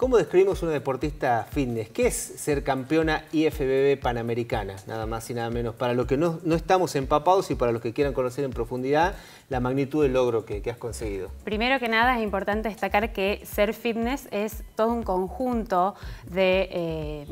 ¿Cómo describimos una deportista fitness? ¿Qué es ser campeona IFBB panamericana? Nada más y nada menos. Para los que no, estamos empapados y para los que quieran conocer en profundidad la magnitud del logro que, has conseguido. Primero que nada es importante destacar que ser fitness es todo un conjunto de... Eh,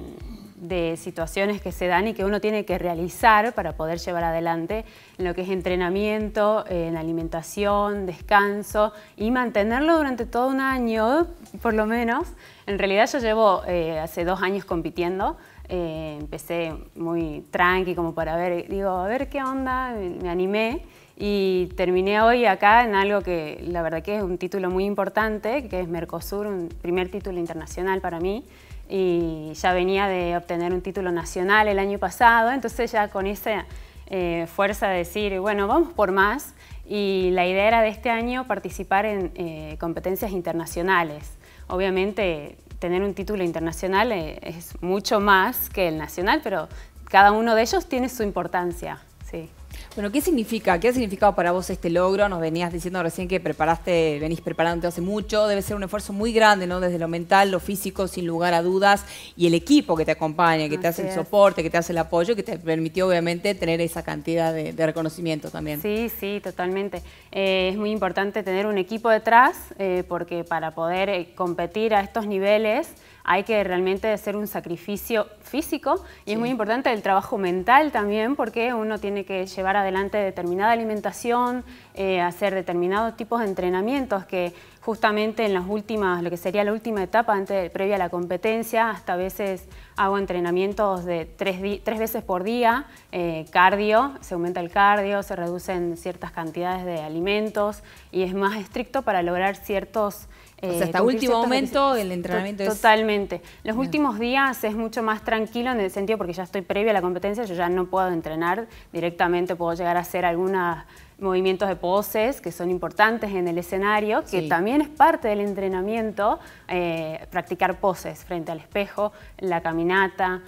de situaciones que se dan y que uno tiene que realizar para poder llevar adelante en lo que es entrenamiento, en alimentación, descanso y mantenerlo durante todo un año, por lo menos. En realidad yo llevo eh, hace dos años compitiendo, eh, empecé muy tranqui como para ver, digo, a ver qué onda, me animé y terminé hoy acá en algo que la verdad que es un título muy importante, que es Mercosur, un primer título internacional para mí y ya venía de obtener un título nacional el año pasado, entonces ya con esa eh, fuerza de decir, bueno, vamos por más y la idea era de este año participar en eh, competencias internacionales. Obviamente tener un título internacional eh, es mucho más que el nacional, pero cada uno de ellos tiene su importancia. Sí. Bueno, ¿qué significa? ¿Qué ha significado para vos este logro? Nos venías diciendo recién que preparaste, venís preparándote hace mucho, debe ser un esfuerzo muy grande, ¿no? Desde lo mental, lo físico, sin lugar a dudas, y el equipo que te acompaña, que te hace el soporte, que te hace el apoyo, que te permitió obviamente tener esa cantidad de, reconocimiento también. Sí, sí, totalmente. Eh, es muy importante tener un equipo detrás, eh, porque para poder eh, competir a estos niveles, hay que realmente hacer un sacrificio físico y es muy importante el trabajo mental también porque uno tiene que llevar adelante determinada alimentación, eh, hacer determinados tipos de entrenamientos que justamente en las últimas, lo que sería la última etapa antes, previa a la competencia, hasta a veces hago entrenamientos de tres, veces por día, eh, cardio, se aumenta el cardio, se reducen ciertas cantidades de alimentos y es más estricto para lograr ciertos o eh, hasta último momento el entrenamiento es... Totalmente. Los últimos días es mucho más tranquilo en el sentido porque ya estoy previa a la competencia, yo ya no puedo entrenar directamente, puedo llegar a hacer algunos movimientos de poses que son importantes en el escenario, que también es parte del entrenamiento, eh, practicar poses frente al espejo, la caminata,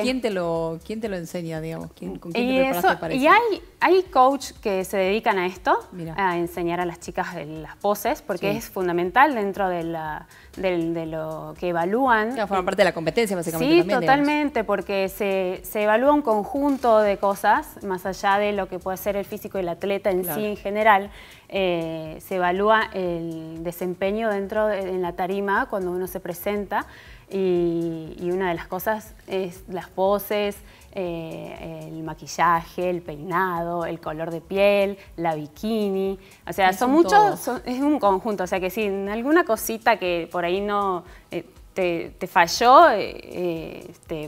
¿quién, te lo, ¿Quién te lo enseña, digamos? ¿Con quién y te Y hay, hay coach que se dedican a esto, a enseñar a las chicas las poses, porque es fundamental dentro de, la, lo que evalúan. forma parte de la competencia, básicamente. Sí, totalmente, porque se, evalúa un conjunto de cosas, más allá de lo que puede ser el físico y el atleta en sí en general. Eh, se evalúa el desempeño dentro de en la tarima cuando uno se presenta y, una de las cosas es las poses, eh, el maquillaje, el peinado, el color de piel, la bikini, o sea, son muchos, es un conjunto, o sea que si alguna cosita que por ahí no eh, te, te, falló,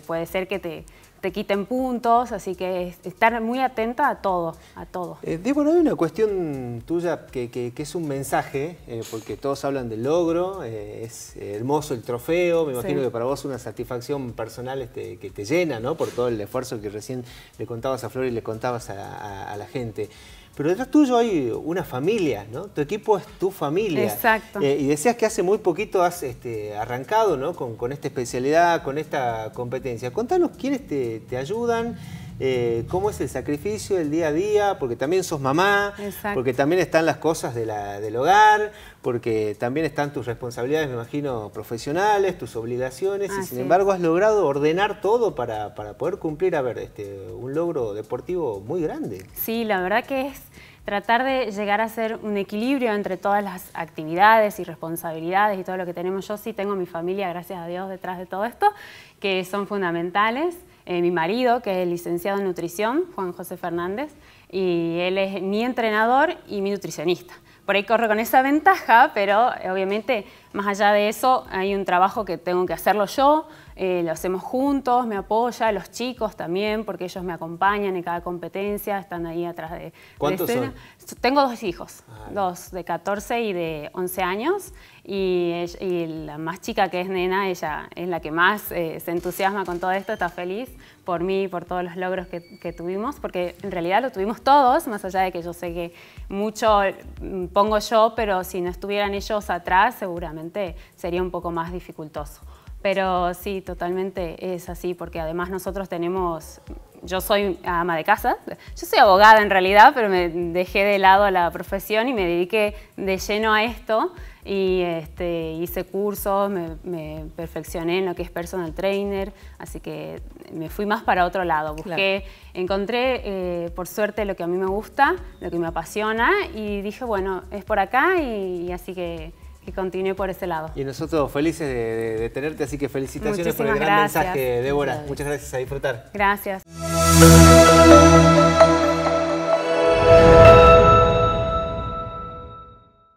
puede ser que te te quiten puntos, así que estar muy atenta a todo, a todo. Eh, hay una cuestión tuya que, es un mensaje, eh, porque todos hablan del logro, eh, es hermoso el trofeo, me imagino que para vos es una satisfacción personal este, que te llena, ¿no? Por todo el esfuerzo que recién le contabas a Flor y le contabas a la gente pero detrás tuyo hay una familia, ¿no? Tu equipo es tu familia. Exacto. Eh, y decías que hace muy poquito has este, arrancado, ¿no? Con, esta especialidad, con esta competencia. Contanos quiénes te ayudan, eh, cómo es el sacrificio del día a día, porque también sos mamá, porque también están las cosas del hogar, porque también están tus responsabilidades, me imagino, profesionales, tus obligaciones, y sin embargo has logrado ordenar todo para, poder cumplir, a ver, este, un logro deportivo muy grande. Sí, la verdad que es tratar de llegar a hacer un equilibrio entre todas las actividades y responsabilidades y todo lo que tenemos. Yo sí tengo mi familia, gracias a Dios, detrás de todo esto, que son fundamentales. Eh, mi marido, que es licenciado en nutrición, Juan José Fernández, y él es mi entrenador y mi nutricionista. Por ahí corro con esa ventaja, pero eh, obviamente más allá de eso hay un trabajo que tengo que hacerlo yo, eh, lo hacemos juntos, me apoya, los chicos también, porque ellos me acompañan en cada competencia, están ahí atrás de, ¿Cuántos escena. Son? Tengo dos hijos, ah, dos de 14 y de 11 años, y, la más chica que es nena, ella es la que más eh, se entusiasma con todo esto, está feliz por mí y por todos los logros que, que, tuvimos, porque en realidad lo tuvimos todos, más allá de que yo sé que mucho mm, pongo yo, pero si no estuvieran ellos atrás seguramente sería un poco más dificultoso. Pero sí, totalmente es así, porque además nosotros tenemos, yo soy ama de casa, yo soy abogada en realidad, pero me dejé de lado a la profesión y me dediqué de lleno a esto y este, hice cursos, me, perfeccioné en lo que es personal trainer, así que me fui más para otro lado, busqué, encontré eh, por suerte lo que a mí me gusta, lo que me apasiona y dije, bueno, es por acá y así que que continúe por ese lado. Y nosotros felices de, tenerte, así que felicitaciones por el gran mensaje, Débora. Muchas gracias, a disfrutar. Gracias.